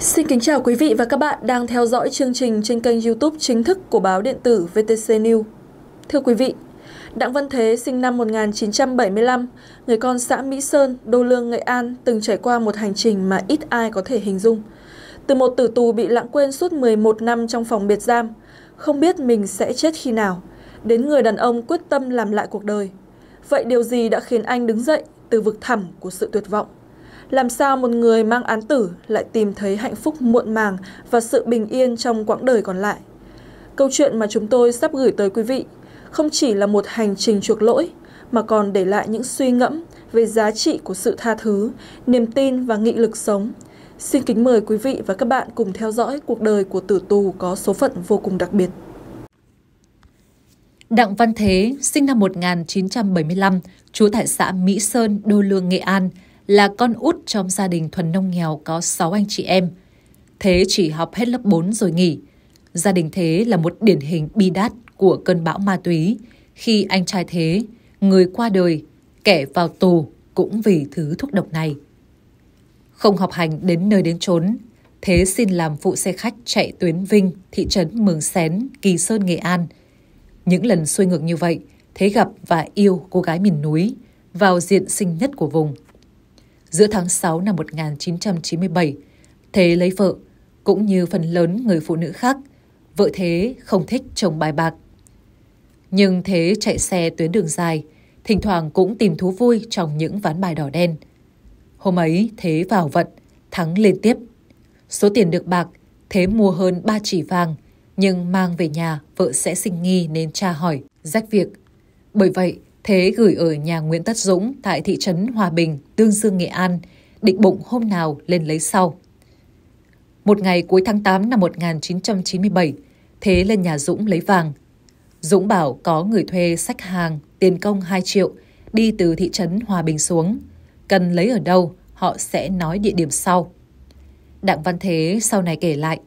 Xin kính chào quý vị và các bạn đang theo dõi chương trình trên kênh YouTube chính thức của báo điện tử VTC News. Thưa quý vị, Đặng Văn Thế sinh năm 1975, người con xã Mỹ Sơn, Đô Lương, Nghệ An từng trải qua một hành trình mà ít ai có thể hình dung. Từ một tử tù bị lãng quên suốt 11 năm trong phòng biệt giam, không biết mình sẽ chết khi nào, đến người đàn ông quyết tâm làm lại cuộc đời. Vậy điều gì đã khiến anh đứng dậy từ vực thẳm của sự tuyệt vọng? Làm sao một người mang án tử lại tìm thấy hạnh phúc muộn màng và sự bình yên trong quãng đời còn lại? Câu chuyện mà chúng tôi sắp gửi tới quý vị không chỉ là một hành trình chuộc lỗi mà còn để lại những suy ngẫm về giá trị của sự tha thứ, niềm tin và nghị lực sống. Xin kính mời quý vị và các bạn cùng theo dõi cuộc đời của tử tù có số phận vô cùng đặc biệt. Đặng Văn Thế, sinh năm 1975, trú tại xã Mỹ Sơn, Đô Lương, Nghệ An, là con út trong gia đình thuần nông nghèo có 6 anh chị em. Thế chỉ học hết lớp 4 rồi nghỉ. Gia đình Thế là một điển hình bi đát của cơn bão ma túy khi anh trai Thế, người qua đời, kẻ vào tù cũng vì thứ thuốc độc này. Không học hành đến nơi đến chốn, Thế xin làm phụ xe khách chạy tuyến Vinh, thị trấn Mường Xén, Kỳ Sơn, Nghệ An. Những lần xuôi ngược như vậy, Thế gặp và yêu cô gái miền núi, vào diện sinh nhất của vùng giữa tháng 6 năm 1997. Thế lấy vợ, cũng như phần lớn người phụ nữ khác, vợ Thế không thích chồng bài bạc. Nhưng Thế chạy xe tuyến đường dài, thỉnh thoảng cũng tìm thú vui trong những ván bài đỏ đen. Hôm ấy Thế vào vận, thắng liên tiếp. Số tiền được bạc, Thế mua hơn 3 chỉ vàng, nhưng mang về nhà vợ sẽ sinh nghi nên tra hỏi, rách việc. Bởi vậy, Thế gửi ở nhà Nguyễn Tất Dũng tại thị trấn Hòa Bình, Tương Dương, Nghệ An, định bụng hôm nào lên lấy sau. Một ngày cuối tháng 8 năm 1997, Thế lên nhà Dũng lấy vàng. Dũng bảo có người thuê sách hàng, tiền công 2 triệu, đi từ thị trấn Hòa Bình xuống. Cần lấy ở đâu, họ sẽ nói địa điểm sau. Đặng Văn Thế sau này kể lại,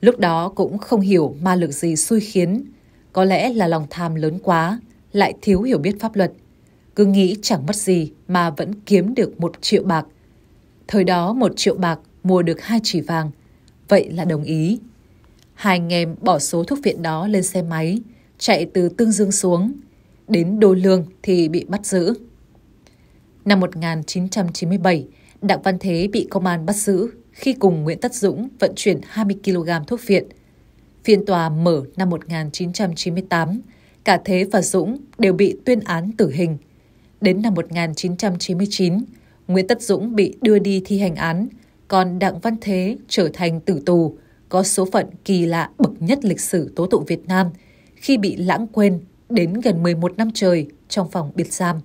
lúc đó cũng không hiểu ma lực gì xui khiến, có lẽ là lòng tham lớn quá, lại thiếu hiểu biết pháp luật. Cứ nghĩ chẳng mất gì mà vẫn kiếm được một triệu bạc. Thời đó một triệu bạc mua được hai chỉ vàng. Vậy là đồng ý. Hai anh em bỏ số thuốc viện đó lên xe máy, chạy từ Tương Dương xuống. Đến Đô Lương thì bị bắt giữ. Năm 1997, Đặng Văn Thế bị công an bắt giữ khi cùng Nguyễn Tất Dũng vận chuyển 20 kg thuốc viện. Phiên tòa mở năm 1998 cả Thế và Dũng đều bị tuyên án tử hình. Đến năm 1999, Nguyễn Tất Dũng bị đưa đi thi hành án, còn Đặng Văn Thế trở thành tử tù, có số phận kỳ lạ bậc nhất lịch sử tố tụng Việt Nam khi bị lãng quên đến gần 11 năm trời trong phòng biệt giam.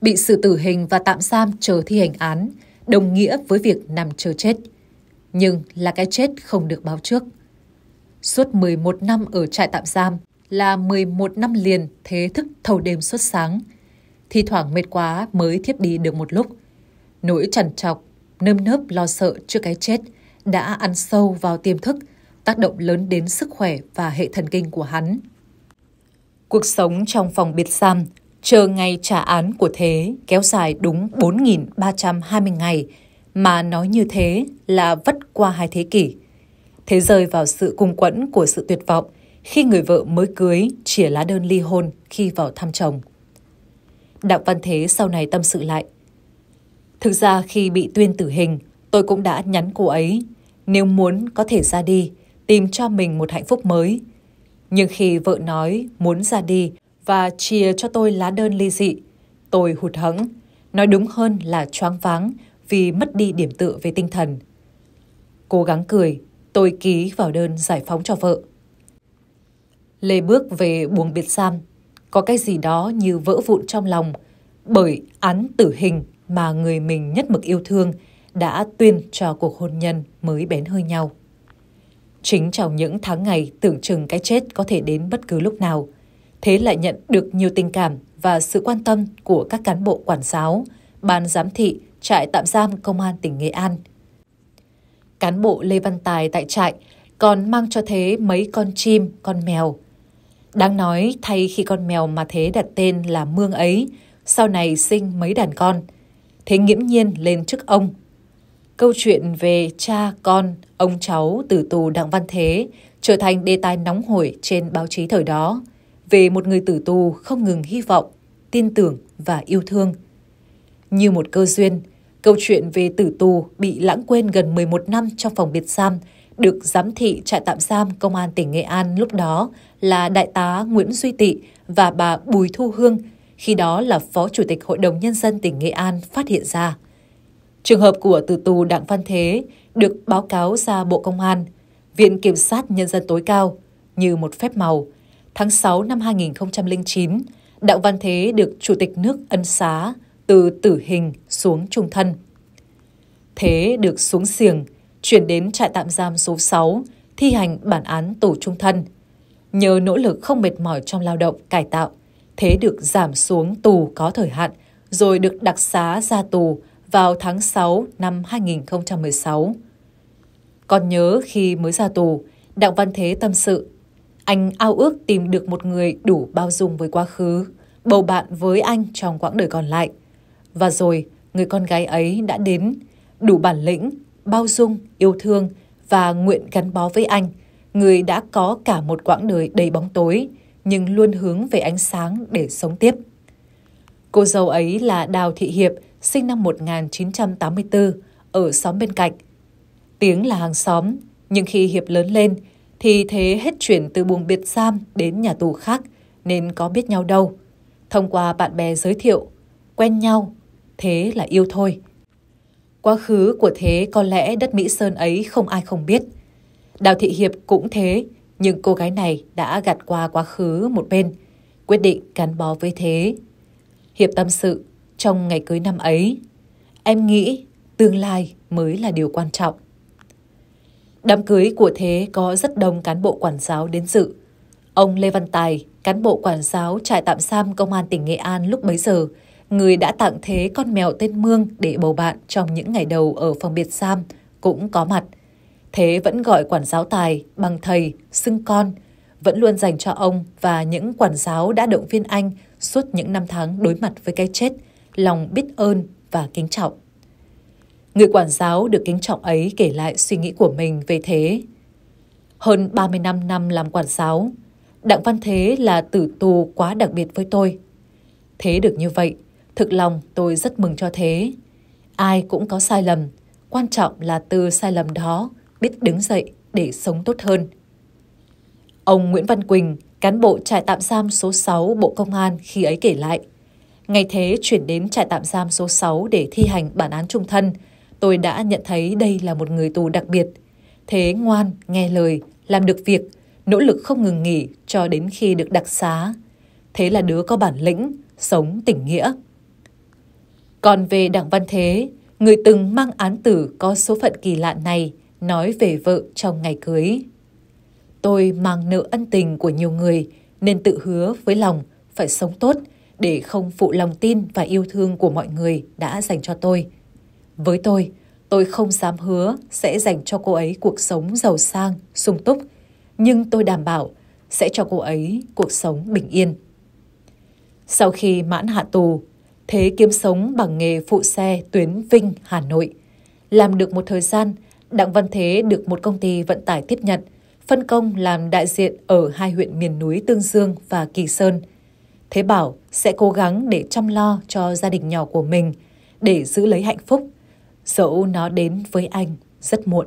Bị xử tử hình và tạm giam chờ thi hành án đồng nghĩa với việc nằm chờ chết. Nhưng là cái chết không được báo trước suốt 11 năm ở trại tạm giam là 11 năm liền thế thức thâu đêm suốt sáng. Thi thoảng mệt quá mới thiếp đi được một lúc. Nỗi trằn trọc, nơm nớp lo sợ trước cái chết đã ăn sâu vào tiềm thức, tác động lớn đến sức khỏe và hệ thần kinh của hắn. Cuộc sống trong phòng biệt giam chờ ngày trả án của Thế kéo dài đúng 4.320 ngày, mà nói như thế là vất qua hai thế kỷ thế rơi vào sự cung quẫn của sự tuyệt vọng khi người vợ mới cưới chìa lá đơn ly hôn khi vào thăm chồng. Đặng Văn Thế sau này tâm sự lại. Thực ra khi bị tuyên tử hình, tôi cũng đã nhắn cô ấy, nếu muốn có thể ra đi, tìm cho mình một hạnh phúc mới. Nhưng khi vợ nói muốn ra đi và chia cho tôi lá đơn ly dị, tôi hụt hẫng, nói đúng hơn là choáng váng vì mất đi điểm tựa về tinh thần. Cố gắng cười, tôi ký vào đơn giải phóng cho vợ. Lê bước về buồng biệt giam, có cái gì đó như vỡ vụn trong lòng bởi án tử hình mà người mình nhất mực yêu thương đã tuyên cho cuộc hôn nhân mới bén hơi nhau. Chính trong những tháng ngày tưởng chừng cái chết có thể đến bất cứ lúc nào, thế lại nhận được nhiều tình cảm và sự quan tâm của các cán bộ quản giáo, ban giám thị, trại tạm giam công an tỉnh Nghệ An – cán bộ Lê Văn Tài tại trại còn mang cho Thế mấy con chim, con mèo. Đáng nói thay khi con mèo mà Thế đặt tên là Mương ấy, sau này sinh mấy đàn con. Thế nghiễm nhiên lên chức ông. Câu chuyện về cha, con, ông cháu từ tù Đặng Văn Thế trở thành đề tài nóng hổi trên báo chí thời đó về một người tử tù không ngừng hy vọng, tin tưởng và yêu thương. Như một cơ duyên, Câu chuyện về tử tù bị lãng quên gần 11 năm trong phòng biệt giam được giám thị trại tạm giam Công an tỉnh Nghệ An lúc đó là Đại tá Nguyễn Duy Tị và bà Bùi Thu Hương, khi đó là Phó Chủ tịch Hội đồng Nhân dân tỉnh Nghệ An phát hiện ra. Trường hợp của tử tù Đặng Văn Thế được báo cáo ra Bộ Công an, Viện Kiểm sát Nhân dân tối cao như một phép màu. Tháng 6 năm 2009, Đặng Văn Thế được Chủ tịch nước ân xá từ tử hình xuống trung thân. Thế được xuống xiềng, chuyển đến trại tạm giam số 6, thi hành bản án tù trung thân. Nhờ nỗ lực không mệt mỏi trong lao động, cải tạo, Thế được giảm xuống tù có thời hạn, rồi được đặc xá ra tù vào tháng 6 năm 2016. Còn nhớ khi mới ra tù, Đặng Văn Thế tâm sự. Anh ao ước tìm được một người đủ bao dung với quá khứ, bầu bạn với anh trong quãng đời còn lại. Và rồi, người con gái ấy đã đến, đủ bản lĩnh, bao dung, yêu thương và nguyện gắn bó với anh. Người đã có cả một quãng đời đầy bóng tối, nhưng luôn hướng về ánh sáng để sống tiếp. Cô dâu ấy là Đào Thị Hiệp, sinh năm 1984, ở xóm bên cạnh. Tiếng là hàng xóm, nhưng khi Hiệp lớn lên, thì thế hết chuyển từ buồng biệt giam đến nhà tù khác, nên có biết nhau đâu. Thông qua bạn bè giới thiệu, quen nhau thế là yêu thôi. Quá khứ của thế có lẽ đất Mỹ Sơn ấy không ai không biết. Đào Thị Hiệp cũng thế, nhưng cô gái này đã gạt qua quá khứ một bên, quyết định gắn bó với thế. Hiệp tâm sự, trong ngày cưới năm ấy, em nghĩ tương lai mới là điều quan trọng. Đám cưới của Thế có rất đông cán bộ quản giáo đến dự. Ông Lê Văn Tài, cán bộ quản giáo trại tạm giam công an tỉnh Nghệ An lúc bấy giờ, người đã tặng thế con mèo tên Mương để bầu bạn trong những ngày đầu ở phòng biệt giam, cũng có mặt. Thế vẫn gọi quản giáo tài bằng thầy, xưng con, vẫn luôn dành cho ông và những quản giáo đã động viên anh suốt những năm tháng đối mặt với cái chết, lòng biết ơn và kính trọng. Người quản giáo được kính trọng ấy kể lại suy nghĩ của mình về thế. Hơn 35 năm làm quản giáo, Đặng Văn Thế là tử tù quá đặc biệt với tôi. Thế được như vậy, Thực lòng tôi rất mừng cho thế. Ai cũng có sai lầm, quan trọng là từ sai lầm đó biết đứng dậy để sống tốt hơn. Ông Nguyễn Văn Quỳnh, cán bộ trại tạm giam số 6 Bộ Công an khi ấy kể lại, ngày thế chuyển đến trại tạm giam số 6 để thi hành bản án trung thân, tôi đã nhận thấy đây là một người tù đặc biệt. Thế ngoan, nghe lời, làm được việc, nỗ lực không ngừng nghỉ cho đến khi được đặc xá. Thế là đứa có bản lĩnh, sống tỉnh nghĩa. Còn về Đặng Văn Thế, người từng mang án tử có số phận kỳ lạ này, nói về vợ trong ngày cưới. Tôi mang nợ ân tình của nhiều người nên tự hứa với lòng phải sống tốt để không phụ lòng tin và yêu thương của mọi người đã dành cho tôi. Với tôi, tôi không dám hứa sẽ dành cho cô ấy cuộc sống giàu sang, sung túc, nhưng tôi đảm bảo sẽ cho cô ấy cuộc sống bình yên. Sau khi mãn hạ tù, Thế kiếm sống bằng nghề phụ xe tuyến Vinh, Hà Nội. Làm được một thời gian, Đặng Văn Thế được một công ty vận tải tiếp nhận, phân công làm đại diện ở hai huyện miền núi Tương Dương và Kỳ Sơn. Thế bảo sẽ cố gắng để chăm lo cho gia đình nhỏ của mình, để giữ lấy hạnh phúc, dẫu nó đến với anh rất muộn.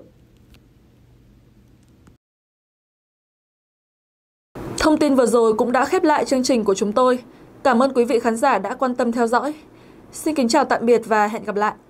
Thông tin vừa rồi cũng đã khép lại chương trình của chúng tôi. Cảm ơn quý vị khán giả đã quan tâm theo dõi. Xin kính chào tạm biệt và hẹn gặp lại.